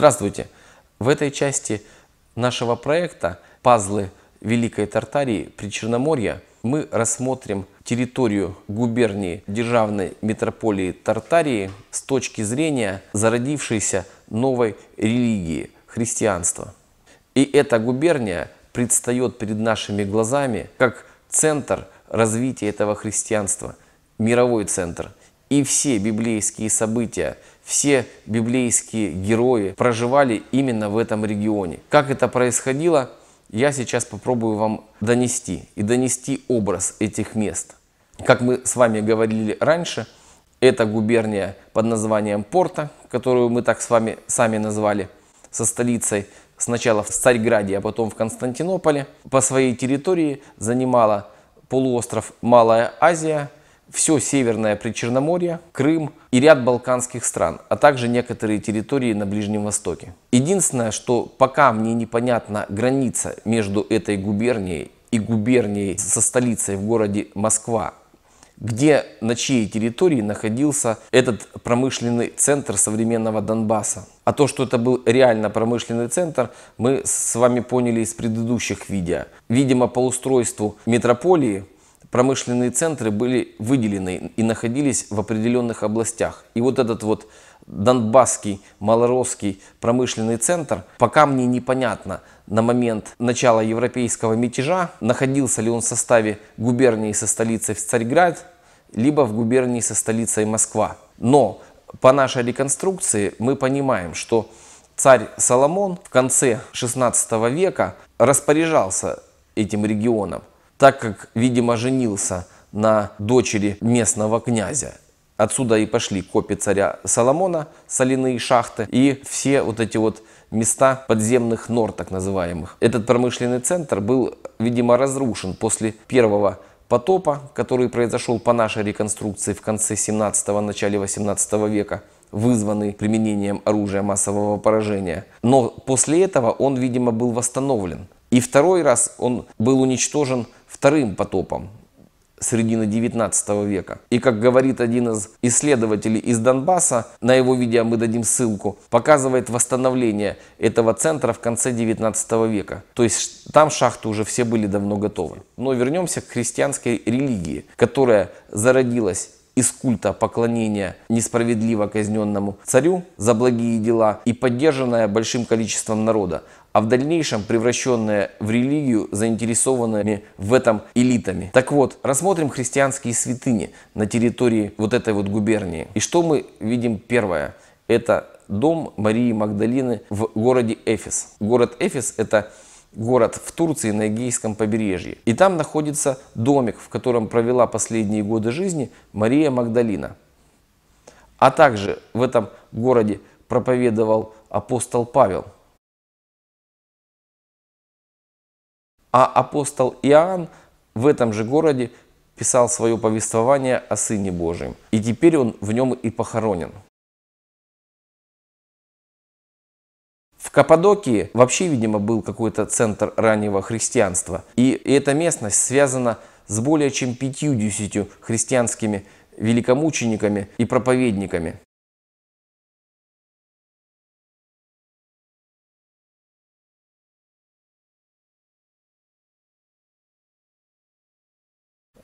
Здравствуйте! В этой части нашего проекта «Пазлы Великой Тартарии при Черноморье» мы рассмотрим территорию губернии державной метрополии Тартарии с точки зрения зародившейся новой религии – христианства. И эта губерния предстает перед нашими глазами как центр развития этого христианства, мировой центр – и все библейские события, все библейские герои проживали именно в этом регионе. Как это происходило, я сейчас попробую вам донести и донести образ этих мест. Как мы с вами говорили раньше, эта губерния под названием Порта, которую мы так с вами сами назвали, со столицей сначала в Царьграде, а потом в Константинополе. По своей территории занимала полуостров Малая Азия – все Северное Причерноморье, Крым и ряд балканских стран, а также некоторые территории на Ближнем Востоке. Единственное, что пока мне непонятна граница между этой губернией и губернией со столицей в городе Москва, где на чьей территории находился этот промышленный центр современного Донбасса. А то, что это был реально промышленный центр, мы с вами поняли из предыдущих видео. Видимо, по устройству метрополии промышленные центры были выделены и находились в определенных областях. И вот этот вот Донбасский, Малоросский промышленный центр, пока мне непонятно на момент начала европейского мятежа, находился ли он в составе губернии со столицей в Царьград, либо в губернии со столицей Москва. Но по нашей реконструкции мы понимаем, что царь Соломон в конце 16 века распоряжался этим регионом так как, видимо, женился на дочери местного князя. Отсюда и пошли копи царя Соломона, соляные шахты и все вот эти вот места подземных нор, так называемых. Этот промышленный центр был, видимо, разрушен после первого потопа, который произошел по нашей реконструкции в конце 17-го, начале 18 века, вызванный применением оружия массового поражения. Но после этого он, видимо, был восстановлен. И второй раз он был уничтожен вторым потопом середины 19 века. И как говорит один из исследователей из Донбасса, на его видео мы дадим ссылку, показывает восстановление этого центра в конце 19 века. То есть там шахты уже все были давно готовы. Но вернемся к христианской религии, которая зародилась из культа поклонения несправедливо казненному царю за благие дела и поддержанная большим количеством народа а в дальнейшем превращенная в религию заинтересованными в этом элитами. Так вот, рассмотрим христианские святыни на территории вот этой вот губернии. И что мы видим первое? Это дом Марии Магдалины в городе Эфес. Город Эфес – это город в Турции на Эгейском побережье. И там находится домик, в котором провела последние годы жизни Мария Магдалина. А также в этом городе проповедовал апостол Павел – А апостол Иоанн в этом же городе писал свое повествование о Сыне Божьем. И теперь он в нем и похоронен. В Каппадокии вообще, видимо, был какой-то центр раннего христианства. И эта местность связана с более чем 50 христианскими великомучениками и проповедниками.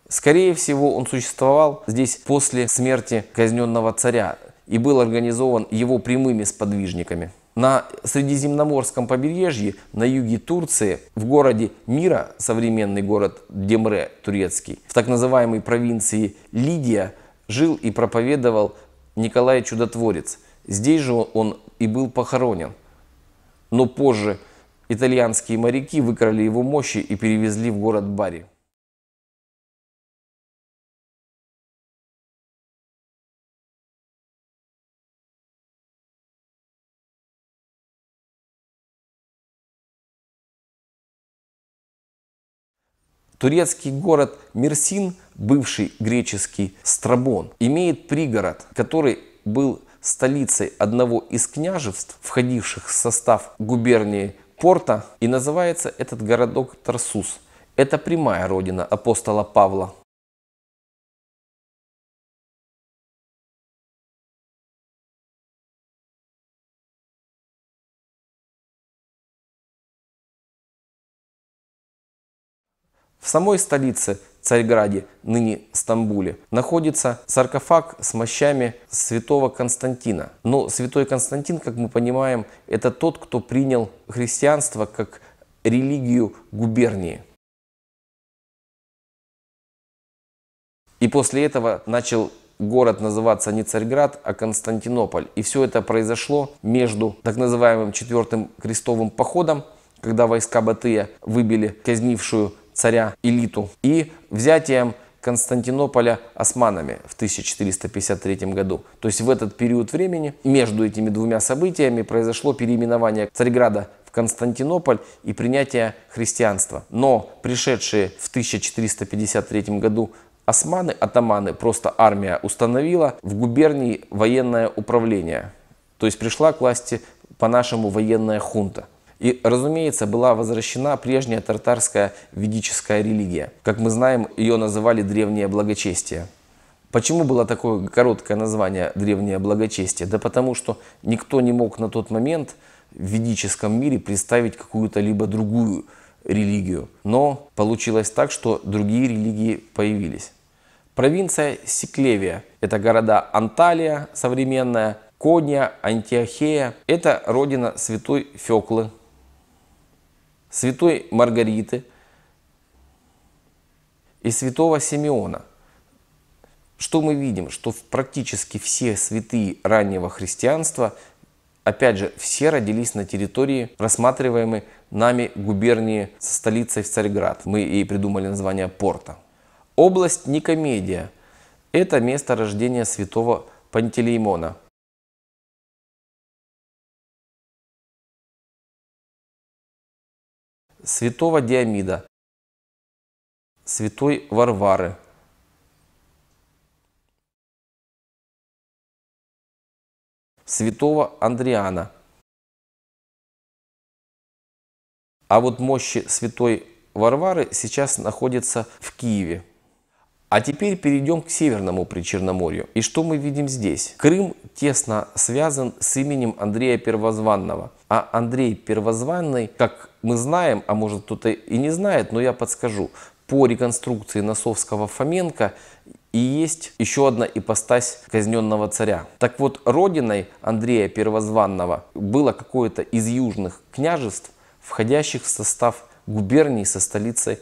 Скорее всего, он существовал здесь после смерти казненного царя и был организован его прямыми сподвижниками. На Средиземноморском побережье, на юге Турции, в городе Мира, современный город Демре, турецкий, в так называемой провинции Лидия, жил и проповедовал Николай Чудотворец. Здесь же он и был похоронен. Но позже итальянские моряки выкрали его мощи и перевезли в город Бари. Турецкий город Мерсин, бывший греческий Страбон, имеет пригород, который был столицей одного из княжеств, входивших в состав губернии Порта, и называется этот городок Тарсус. Это прямая родина апостола Павла. В самой столице Царьграде, ныне Стамбуле, находится саркофаг с мощами святого Константина. Но святой Константин, как мы понимаем, это тот, кто принял христианство как религию губернии. И после этого начал город называться не Царьград, а Константинополь. И все это произошло между так называемым Четвертым крестовым походом, когда войска Батыя выбили казнившую царя Элиту и взятием Константинополя османами в 1453 году. То есть в этот период времени между этими двумя событиями произошло переименование Царьграда в Константинополь и принятие христианства. Но пришедшие в 1453 году османы, атаманы, просто армия установила в губернии военное управление. То есть пришла к власти по-нашему военная хунта – и, разумеется, была возвращена прежняя тартарская ведическая религия. Как мы знаем, ее называли «древнее благочестие». Почему было такое короткое название «древнее благочестие»? Да потому что никто не мог на тот момент в ведическом мире представить какую-то либо другую религию. Но получилось так, что другие религии появились. Провинция Сиклевия это города Анталия современная, Конья, Антиохея – это родина святой Феклы, святой Маргариты и святого Симеона. Что мы видим? Что практически все святые раннего христианства, опять же, все родились на территории, рассматриваемой нами губернии со столицей в Царьград. Мы и придумали название порта. Область Никомедия – это место рождения святого Пантелеймона – святого Диамида, святой Варвары. святого Андриана. А вот мощи святой Варвары сейчас находятся в Киеве. А теперь перейдем к Северному Причерноморью. И что мы видим здесь? Крым тесно связан с именем Андрея Первозванного. А Андрей Первозванный, как мы знаем, а может кто-то и не знает, но я подскажу. По реконструкции Носовского Фоменко и есть еще одна ипостась казненного царя. Так вот, родиной Андрея Первозванного было какое-то из южных княжеств, входящих в состав губернии со столицей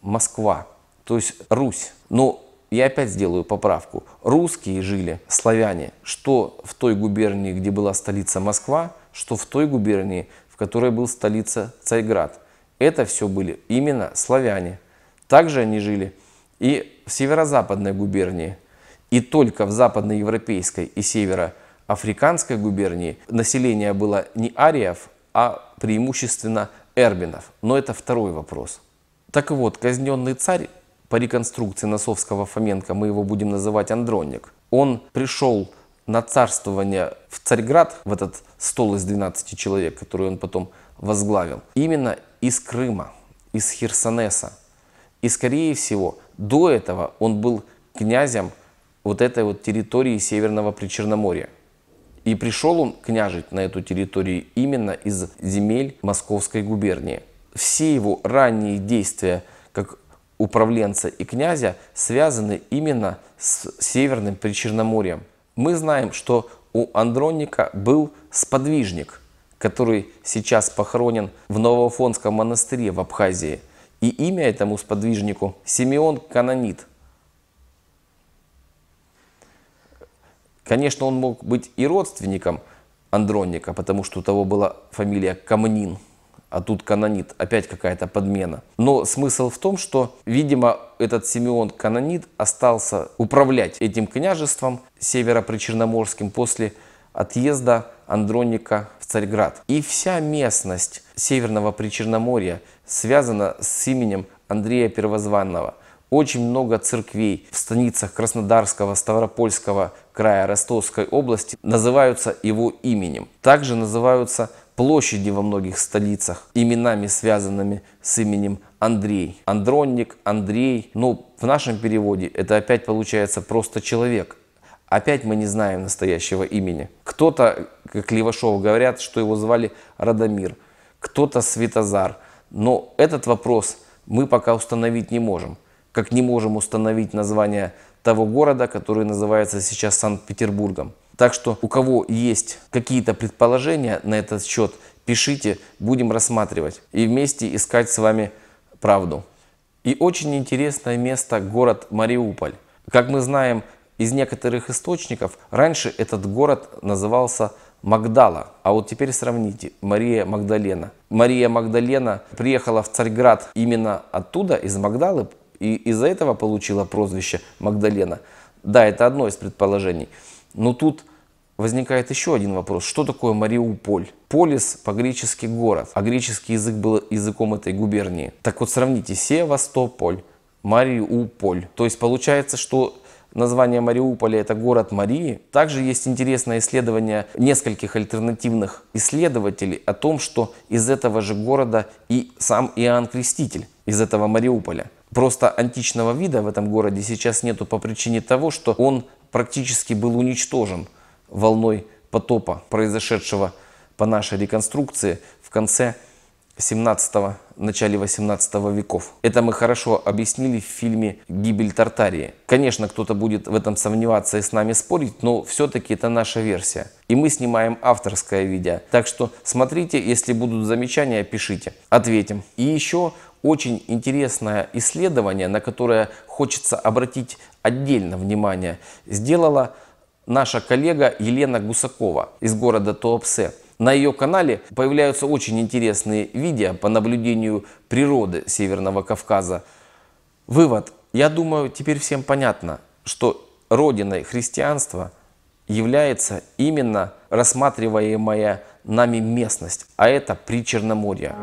Москва, то есть Русь. Но я опять сделаю поправку. Русские жили, славяне, что в той губернии, где была столица Москва, что в той губернии, в которой был столица Цайград. Это все были именно славяне. Также они жили и в северо-западной губернии, и только в западноевропейской и североафриканской губернии население было не ариев, а преимущественно эрбинов. Но это второй вопрос. Так вот, казненный царь по реконструкции Носовского Фоменко, мы его будем называть Андроник, он пришел на царствование в Царьград, в этот стол из 12 человек, который он потом возглавил, именно из Крыма, из Херсонеса. И, скорее всего, до этого он был князем вот этой вот территории Северного Причерноморья. И пришел он княжить на эту территорию именно из земель Московской губернии. Все его ранние действия как управленца и князя связаны именно с Северным Причерноморьем – мы знаем, что у Андроника был сподвижник, который сейчас похоронен в Новофонском монастыре в Абхазии. И имя этому сподвижнику Симеон Канонит. Конечно, он мог быть и родственником Андроника, потому что у того была фамилия Камнин, а тут Канонит, опять какая-то подмена. Но смысл в том, что, видимо, этот Симеон Канонид остался управлять этим княжеством северо-причерноморским после отъезда Андроника в Царьград. И вся местность Северного Причерноморья связана с именем Андрея Первозванного. Очень много церквей в станицах Краснодарского, Ставропольского края Ростовской области называются его именем. Также называются площади во многих столицах, именами, связанными с именем Андрей. Андронник, Андрей. но ну, в нашем переводе это опять получается просто человек. Опять мы не знаем настоящего имени. Кто-то, как Левашов, говорят, что его звали Радомир, кто-то Светозар. Но этот вопрос мы пока установить не можем. Как не можем установить название того города, который называется сейчас Санкт-Петербургом. Так что у кого есть какие-то предположения на этот счет, пишите, будем рассматривать и вместе искать с вами правду. И очень интересное место город Мариуполь. Как мы знаем из некоторых источников, раньше этот город назывался Магдала. А вот теперь сравните, Мария Магдалена. Мария Магдалена приехала в Царьград именно оттуда, из Магдалы, и из-за этого получила прозвище Магдалена. Да, это одно из предположений. Но тут возникает еще один вопрос. Что такое Мариуполь? Полис по-гречески город, а греческий язык был языком этой губернии. Так вот сравните Севастополь, Мариуполь. То есть получается, что название Мариуполя – это город Марии. Также есть интересное исследование нескольких альтернативных исследователей о том, что из этого же города и сам Иоанн Креститель из этого Мариуполя. Просто античного вида в этом городе сейчас нету по причине того, что он практически был уничтожен волной потопа, произошедшего по нашей реконструкции в конце 17 начале 18 веков. Это мы хорошо объяснили в фильме «Гибель Тартарии». Конечно, кто-то будет в этом сомневаться и с нами спорить, но все-таки это наша версия. И мы снимаем авторское видео. Так что смотрите, если будут замечания, пишите. Ответим. И еще очень интересное исследование, на которое хочется обратить отдельно внимание, сделала наша коллега Елена Гусакова из города Туапсе. На ее канале появляются очень интересные видео по наблюдению природы Северного Кавказа. Вывод. Я думаю, теперь всем понятно, что родиной христианства является именно рассматриваемая нами местность, а это Причерноморье.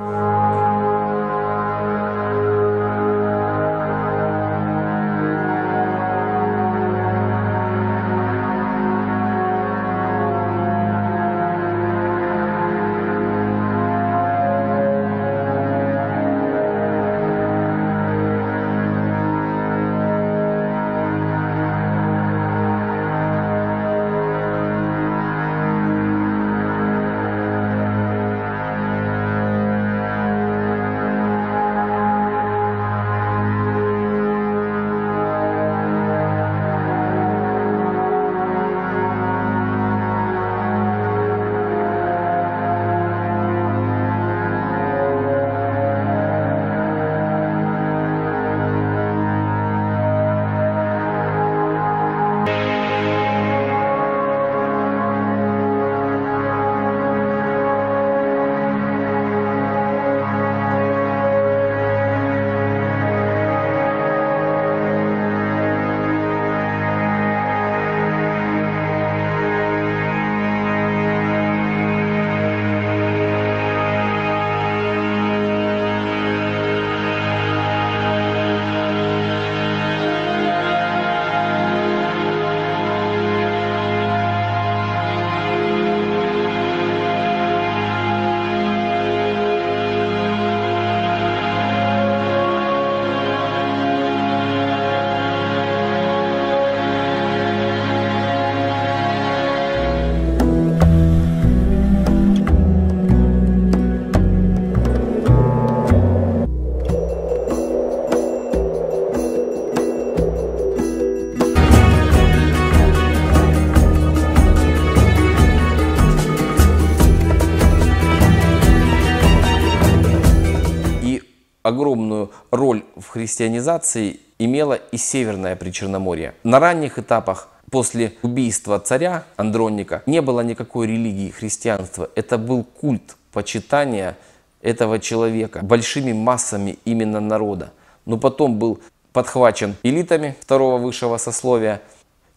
христианизации имела и Северное Причерноморье. На ранних этапах после убийства царя Андроника не было никакой религии христианства. Это был культ почитания этого человека большими массами именно народа. Но потом был подхвачен элитами второго высшего сословия,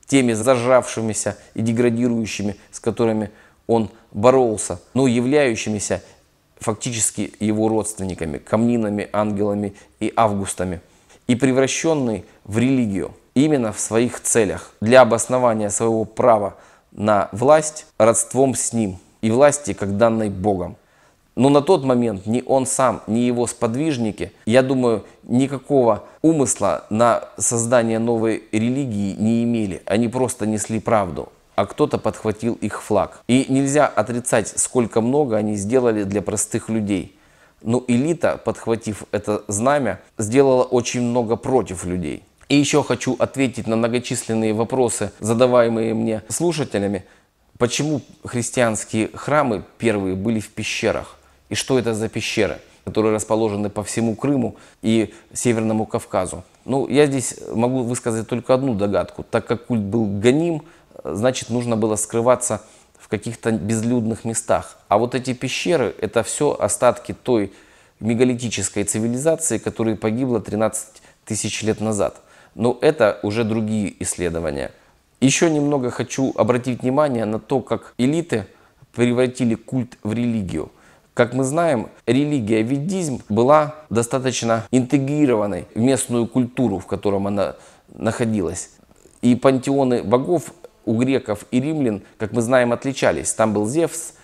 теми зажравшимися и деградирующими, с которыми он боролся, но являющимися фактически его родственниками, камнинами, ангелами и августами, и превращенный в религию именно в своих целях, для обоснования своего права на власть родством с ним и власти, как данной Богом. Но на тот момент ни он сам, ни его сподвижники, я думаю, никакого умысла на создание новой религии не имели. Они просто несли правду а кто-то подхватил их флаг. И нельзя отрицать, сколько много они сделали для простых людей. Но элита, подхватив это знамя, сделала очень много против людей. И еще хочу ответить на многочисленные вопросы, задаваемые мне слушателями. Почему христианские храмы первые были в пещерах? И что это за пещеры, которые расположены по всему Крыму и Северному Кавказу? Ну, я здесь могу высказать только одну догадку. Так как культ был гоним, значит, нужно было скрываться в каких-то безлюдных местах. А вот эти пещеры – это все остатки той мегалитической цивилизации, которая погибла 13 тысяч лет назад. Но это уже другие исследования. Еще немного хочу обратить внимание на то, как элиты превратили культ в религию. Как мы знаем, религия ведизм была достаточно интегрированной в местную культуру, в котором она находилась. И пантеоны богов у греков и римлян, как мы знаем, отличались. Там был Зевс,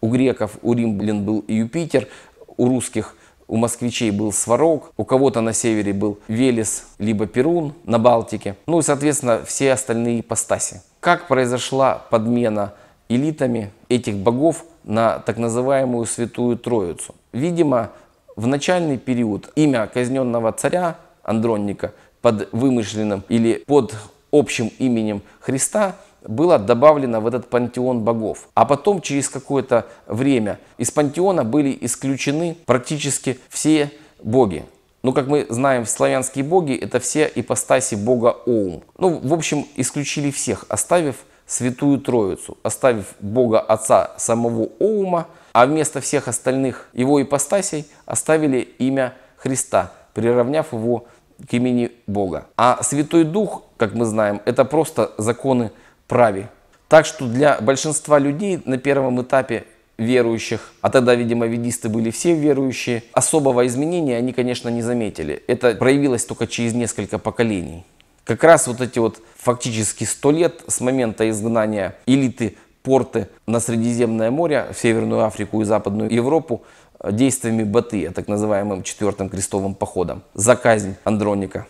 у греков, у римлян был Юпитер, у русских, у москвичей был Сварог, у кого-то на севере был Велес, либо Перун на Балтике. Ну и, соответственно, все остальные ипостаси. Как произошла подмена элитами этих богов на так называемую Святую Троицу? Видимо, в начальный период имя казненного царя Андроника под вымышленным или под общим именем Христа было добавлено в этот пантеон богов. А потом, через какое-то время, из пантеона были исключены практически все боги. Ну, как мы знаем, славянские боги – это все ипостаси бога Оум. Ну, в общем, исключили всех, оставив Святую Троицу, оставив бога отца самого Оума, а вместо всех остальных его ипостасей оставили имя Христа, приравняв его к имени Бога. А Святой Дух как мы знаем, это просто законы праве. Так что для большинства людей на первом этапе верующих, а тогда, видимо, ведисты были все верующие, особого изменения они, конечно, не заметили. Это проявилось только через несколько поколений. Как раз вот эти вот фактически 100 лет с момента изгнания элиты порты на Средиземное море, в Северную Африку и Западную Европу э, действиями Батыя, так называемым четвертым крестовым походом за казнь Андроника.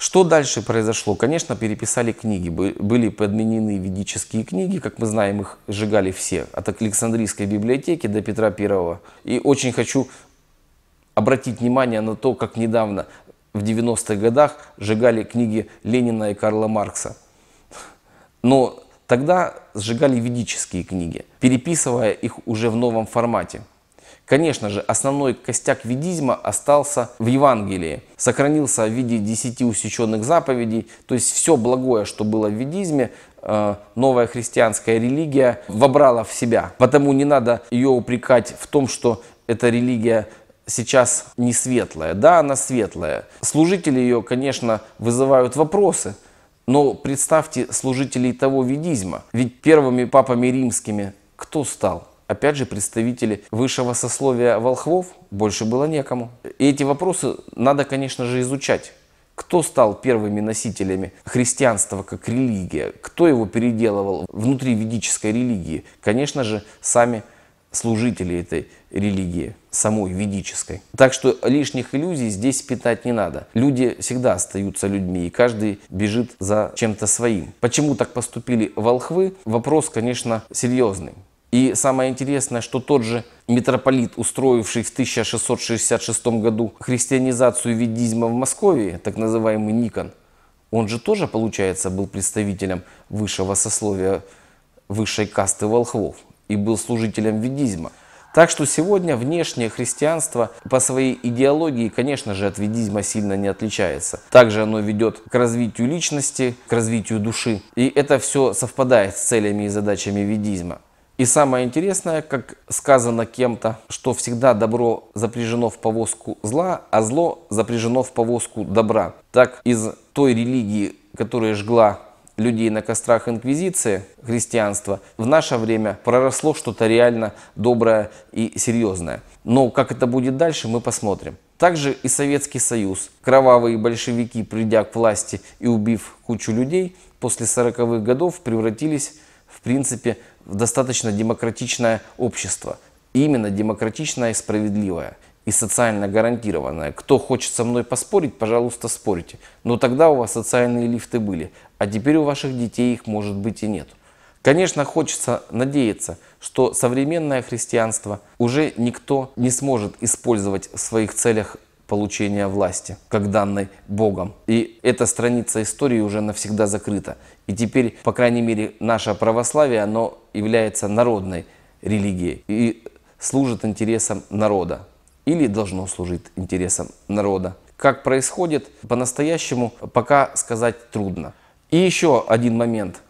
Что дальше произошло? Конечно, переписали книги. Были подменены ведические книги, как мы знаем, их сжигали все, от Александрийской библиотеки до Петра I. И очень хочу обратить внимание на то, как недавно в 90-х годах сжигали книги Ленина и Карла Маркса. Но тогда сжигали ведические книги, переписывая их уже в новом формате. Конечно же, основной костяк ведизма остался в Евангелии, сохранился в виде десяти усеченных заповедей, то есть все благое, что было в ведизме, э, новая христианская религия вобрала в себя. Потому не надо ее упрекать в том, что эта религия сейчас не светлая. Да, она светлая. Служители ее, конечно, вызывают вопросы, но представьте служителей того ведизма. Ведь первыми папами римскими кто стал? Опять же, представители высшего сословия волхвов больше было некому. И эти вопросы надо, конечно же, изучать. Кто стал первыми носителями христианства как религия? Кто его переделывал внутри ведической религии? Конечно же, сами служители этой религии, самой ведической. Так что лишних иллюзий здесь питать не надо. Люди всегда остаются людьми, и каждый бежит за чем-то своим. Почему так поступили волхвы? Вопрос, конечно, серьезный. И самое интересное, что тот же митрополит, устроивший в 1666 году христианизацию ведизма в Москве, так называемый Никон, он же тоже, получается, был представителем высшего сословия, высшей касты волхвов и был служителем ведизма. Так что сегодня внешнее христианство по своей идеологии, конечно же, от ведизма сильно не отличается. Также оно ведет к развитию личности, к развитию души. И это все совпадает с целями и задачами ведизма. И самое интересное, как сказано кем-то, что всегда добро запряжено в повозку зла, а зло запряжено в повозку добра. Так из той религии, которая жгла людей на кострах инквизиции, христианство, в наше время проросло что-то реально доброе и серьезное. Но как это будет дальше, мы посмотрим. Также и Советский Союз. Кровавые большевики, придя к власти и убив кучу людей, после 40-х годов превратились в принципе, достаточно демократичное общество. Именно демократичное и справедливое и социально гарантированное. Кто хочет со мной поспорить, пожалуйста, спорите. Но тогда у вас социальные лифты были, а теперь у ваших детей их может быть и нет. Конечно, хочется надеяться, что современное христианство уже никто не сможет использовать в своих целях получения власти, как данной Богом. И эта страница истории уже навсегда закрыта. И теперь, по крайней мере, наше православие, оно является народной религией и служит интересам народа или должно служить интересам народа. Как происходит, по-настоящему пока сказать трудно. И еще один момент.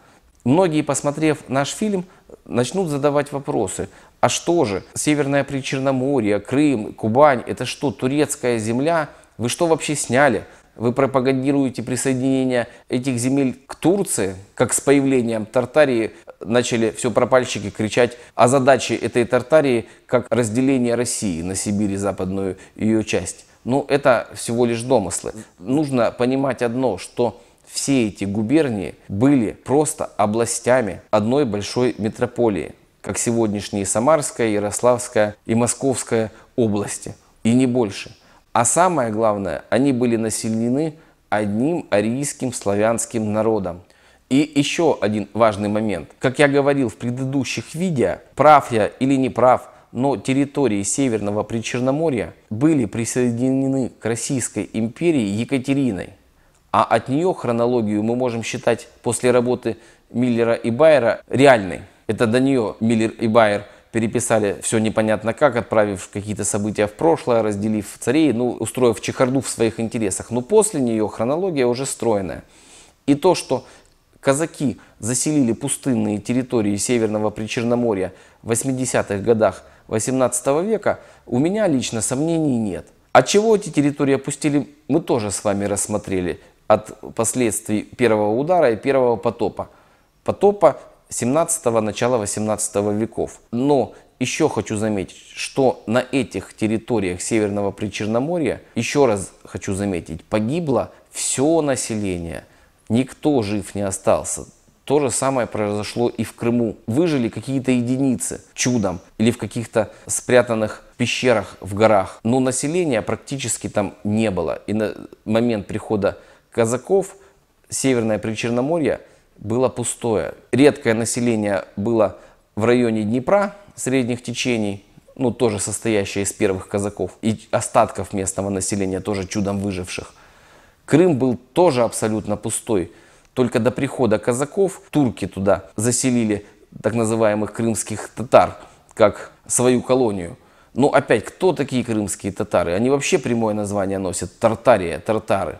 Многие, посмотрев наш фильм, начнут задавать вопросы, а что же? Северное Причерноморье, Крым, Кубань – это что, турецкая земля? Вы что вообще сняли? Вы пропагандируете присоединение этих земель к Турции, как с появлением Тартарии начали все пропальщики кричать о задаче этой Тартарии, как разделение России на Сибирь и западную ее часть. Ну, это всего лишь домыслы. Нужно понимать одно, что все эти губернии были просто областями одной большой метрополии как сегодняшние Самарская, Ярославская и Московская области, и не больше. А самое главное, они были населены одним арийским славянским народом. И еще один важный момент. Как я говорил в предыдущих видео, прав я или не прав, но территории Северного Причерноморья были присоединены к Российской империи Екатериной. А от нее хронологию мы можем считать после работы Миллера и Байера реальной. Это до нее Миллер и Байер переписали все непонятно как, отправив какие-то события в прошлое, разделив царей, ну, устроив чехарду в своих интересах. Но после нее хронология уже стройная. И то, что казаки заселили пустынные территории Северного Причерноморья в 80-х годах 18 века, у меня лично сомнений нет. От а чего эти территории опустили, мы тоже с вами рассмотрели от последствий первого удара и первого потопа. Потопа, 17-го, начала 18 веков. Но еще хочу заметить, что на этих территориях Северного Причерноморья, еще раз хочу заметить, погибло все население. Никто жив не остался. То же самое произошло и в Крыму. Выжили какие-то единицы чудом или в каких-то спрятанных пещерах в горах. Но населения практически там не было. И на момент прихода казаков Северное Причерноморье – было пустое. Редкое население было в районе Днепра, средних течений, ну, тоже состоящее из первых казаков и остатков местного населения, тоже чудом выживших. Крым был тоже абсолютно пустой. Только до прихода казаков турки туда заселили так называемых крымских татар, как свою колонию. Но ну, опять, кто такие крымские татары? Они вообще прямое название носят – Тартария, тартары.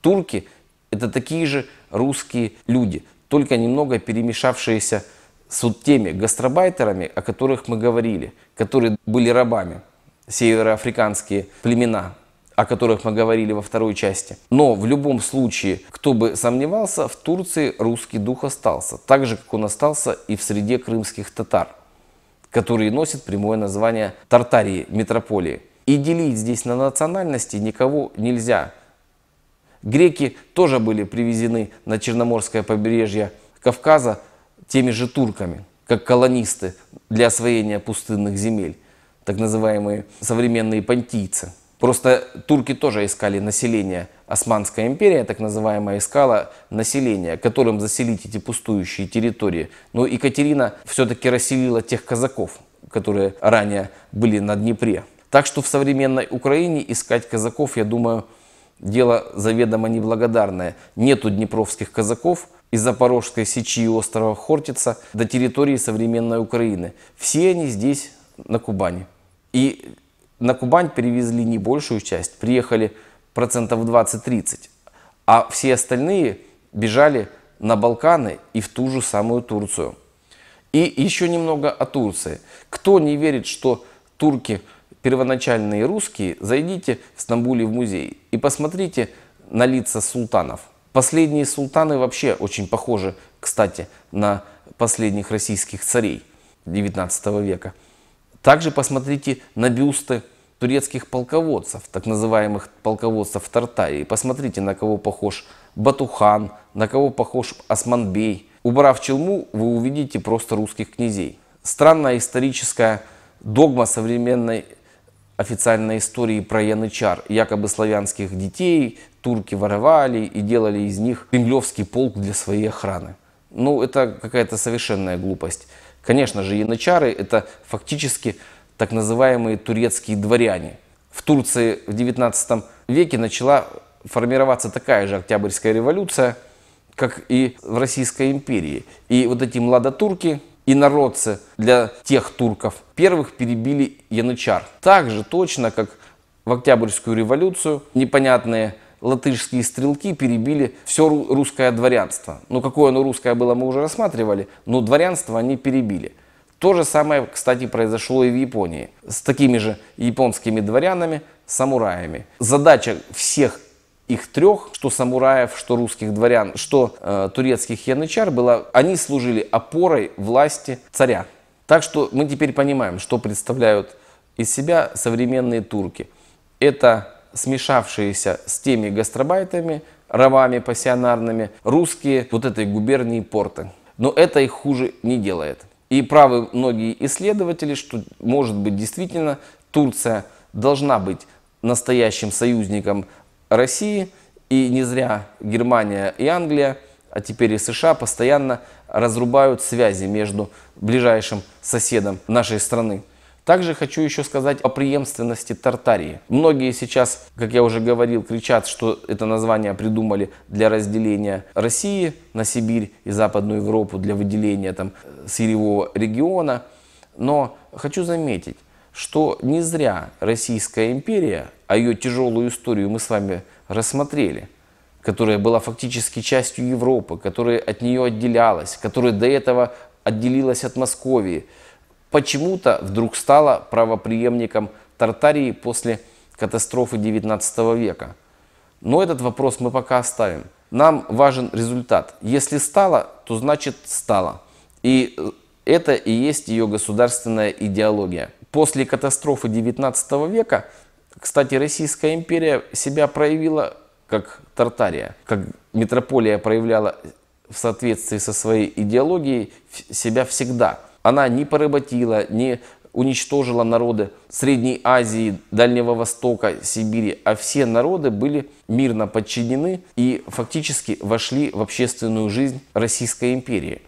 Турки – это такие же русские люди, только немного перемешавшиеся с вот теми гастробайтерами, о которых мы говорили, которые были рабами, североафриканские племена, о которых мы говорили во второй части. Но в любом случае, кто бы сомневался, в Турции русский дух остался, так же, как он остался и в среде крымских татар, которые носят прямое название Тартарии, метрополии. И делить здесь на национальности никого нельзя – Греки тоже были привезены на Черноморское побережье Кавказа теми же турками, как колонисты для освоения пустынных земель, так называемые современные понтийцы. Просто турки тоже искали население. Османская империя, так называемая, искала население, которым заселить эти пустующие территории. Но Екатерина все-таки расселила тех казаков, которые ранее были на Днепре. Так что в современной Украине искать казаков, я думаю, Дело заведомо неблагодарное. Нету днепровских казаков из Запорожской сечи и острова Хортица до территории современной Украины. Все они здесь, на Кубани. И на Кубань перевезли не большую часть, приехали процентов 20-30, а все остальные бежали на Балканы и в ту же самую Турцию. И еще немного о Турции. Кто не верит, что турки – первоначальные русские, зайдите в Стамбуле в музей и посмотрите на лица султанов. Последние султаны вообще очень похожи, кстати, на последних российских царей XIX века. Также посмотрите на бюсты турецких полководцев, так называемых полководцев Тартарии. Посмотрите, на кого похож Батухан, на кого похож Османбей. Убрав челму, вы увидите просто русских князей. Странная историческая догма современной официальной истории про янычар. Якобы славянских детей турки воровали и делали из них кремлевский полк для своей охраны. Ну, это какая-то совершенная глупость. Конечно же, янычары – это фактически так называемые турецкие дворяне. В Турции в 19 веке начала формироваться такая же Октябрьская революция, как и в Российской империи. И вот эти младотурки, инородцы для тех турков. Первых перебили янычар. Так же точно, как в Октябрьскую революцию непонятные латышские стрелки перебили все русское дворянство. Ну, какое оно русское было, мы уже рассматривали, но дворянство они перебили. То же самое, кстати, произошло и в Японии. С такими же японскими дворянами, самураями. Задача всех их трех, что самураев, что русских дворян, что э, турецких янычар, было, они служили опорой власти царя. Так что мы теперь понимаем, что представляют из себя современные турки. Это смешавшиеся с теми гастробайтами, ровами пассионарными, русские вот этой губернии порты. Но это их хуже не делает. И правы многие исследователи, что может быть действительно Турция должна быть настоящим союзником России, и не зря Германия и Англия, а теперь и США постоянно разрубают связи между ближайшим соседом нашей страны. Также хочу еще сказать о преемственности Тартарии. Многие сейчас, как я уже говорил, кричат, что это название придумали для разделения России на Сибирь и Западную Европу, для выделения там э, сырьевого региона. Но хочу заметить, что не зря Российская империя а ее тяжелую историю мы с вами рассмотрели, которая была фактически частью Европы, которая от нее отделялась, которая до этого отделилась от Московии, почему-то вдруг стала правоприемником Тартарии после катастрофы XIX века. Но этот вопрос мы пока оставим. Нам важен результат. Если стало, то значит стало. И э, это и есть ее государственная идеология. После катастрофы XIX века кстати, Российская империя себя проявила как Тартария, как метрополия проявляла в соответствии со своей идеологией себя всегда. Она не поработила, не уничтожила народы Средней Азии, Дальнего Востока, Сибири, а все народы были мирно подчинены и фактически вошли в общественную жизнь Российской империи.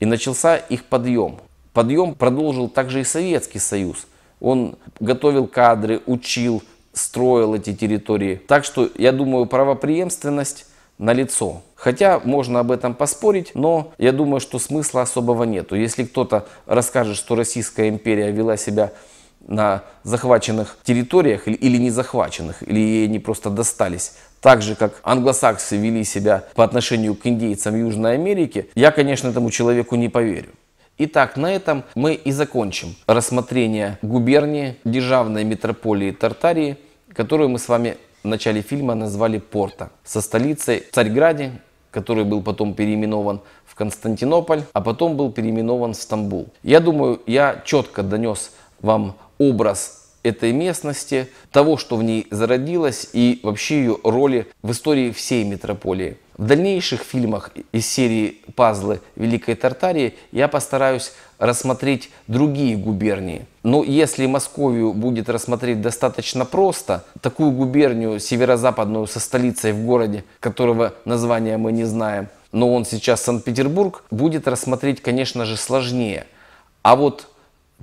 И начался их подъем. Подъем продолжил также и Советский Союз – он готовил кадры, учил, строил эти территории. Так что, я думаю, правопреемственность налицо. Хотя можно об этом поспорить, но я думаю, что смысла особого нету. Если кто-то расскажет, что Российская империя вела себя на захваченных территориях или не захваченных, или ей не просто достались, так же, как англосаксы вели себя по отношению к индейцам Южной Америки, я, конечно, этому человеку не поверю. Итак, на этом мы и закончим рассмотрение губернии державной метрополии Тартарии, которую мы с вами в начале фильма назвали Порта, со столицей Царьграде, который был потом переименован в Константинополь, а потом был переименован в Стамбул. Я думаю, я четко донес вам образ этой местности, того, что в ней зародилось и вообще ее роли в истории всей метрополии. В дальнейших фильмах из серии «Пазлы Великой Тартарии» я постараюсь рассмотреть другие губернии. Но если Московию будет рассмотреть достаточно просто, такую губернию северо-западную со столицей в городе, которого название мы не знаем, но он сейчас Санкт-Петербург, будет рассмотреть, конечно же, сложнее. А вот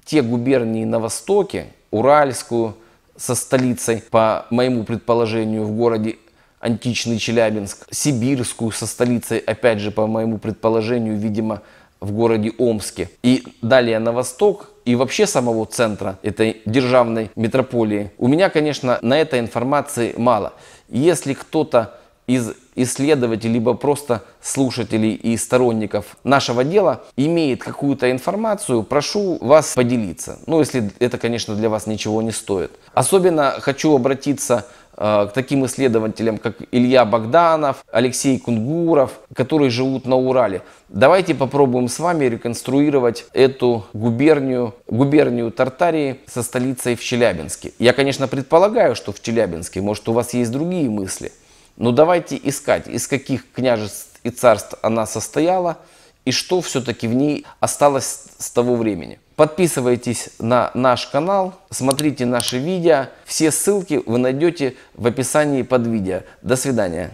те губернии на востоке, Уральскую, со столицей, по моему предположению, в городе античный Челябинск, Сибирскую со столицей, опять же, по моему предположению, видимо, в городе Омске. И далее на восток и вообще самого центра этой державной метрополии. У меня, конечно, на этой информации мало. Если кто-то из исследователей, либо просто слушателей и сторонников нашего дела имеет какую-то информацию, прошу вас поделиться. Ну, если это, конечно, для вас ничего не стоит. Особенно хочу обратиться к Э, к таким исследователям, как Илья Богданов, Алексей Кунгуров, которые живут на Урале. Давайте попробуем с вами реконструировать эту губернию, губернию Тартарии со столицей в Челябинске. Я, конечно, предполагаю, что в Челябинске, может, у вас есть другие мысли, но давайте искать, из каких княжеств и царств она состояла, и что все-таки в ней осталось с того времени. Подписывайтесь на наш канал, смотрите наши видео. Все ссылки вы найдете в описании под видео. До свидания.